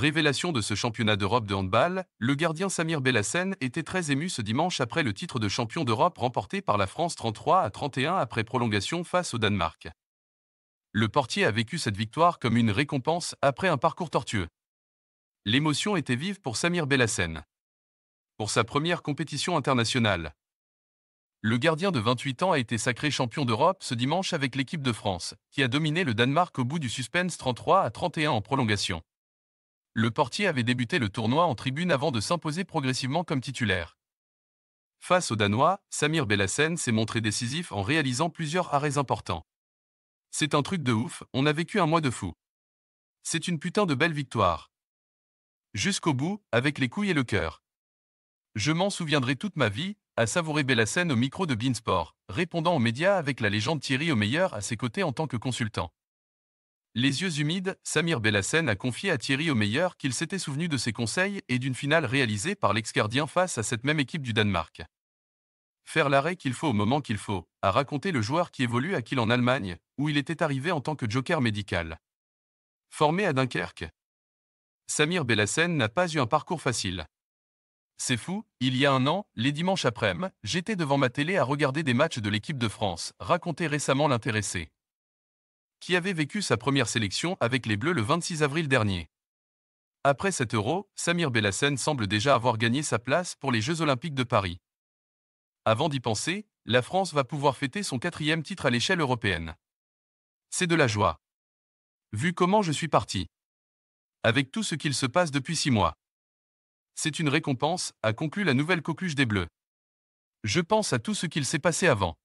Révélation de ce championnat d'Europe de handball, le gardien Samir Bellassen était très ému ce dimanche après le titre de champion d'Europe remporté par la France 33 à 31 après prolongation face au Danemark. Le portier a vécu cette victoire comme une récompense après un parcours tortueux. L'émotion était vive pour Samir Bellassen. Pour sa première compétition internationale, le gardien de 28 ans a été sacré champion d'Europe ce dimanche avec l'équipe de France, qui a dominé le Danemark au bout du suspense 33 à 31 en prolongation le portier avait débuté le tournoi en tribune avant de s'imposer progressivement comme titulaire. Face aux Danois, Samir Bellassen s'est montré décisif en réalisant plusieurs arrêts importants. C'est un truc de ouf, on a vécu un mois de fou. C'est une putain de belle victoire. Jusqu'au bout, avec les couilles et le cœur. Je m'en souviendrai toute ma vie, a savouré Bellassen au micro de Beansport, répondant aux médias avec la légende Thierry Omeyer à ses côtés en tant que consultant. Les yeux humides, Samir Bellassen a confié à Thierry meilleur qu'il s'était souvenu de ses conseils et d'une finale réalisée par l'ex-gardien face à cette même équipe du Danemark. Faire l'arrêt qu'il faut au moment qu'il faut, a raconté le joueur qui évolue à Kiel en Allemagne, où il était arrivé en tant que joker médical. Formé à Dunkerque, Samir Bellassen n'a pas eu un parcours facile. C'est fou, il y a un an, les dimanches après-midi, j'étais devant ma télé à regarder des matchs de l'équipe de France, racontait récemment l'intéressé qui avait vécu sa première sélection avec les Bleus le 26 avril dernier. Après cet euro, Samir Bellassen semble déjà avoir gagné sa place pour les Jeux Olympiques de Paris. Avant d'y penser, la France va pouvoir fêter son quatrième titre à l'échelle européenne. C'est de la joie. Vu comment je suis parti. Avec tout ce qu'il se passe depuis six mois. C'est une récompense, a conclu la nouvelle coqueluche des Bleus. Je pense à tout ce qu'il s'est passé avant.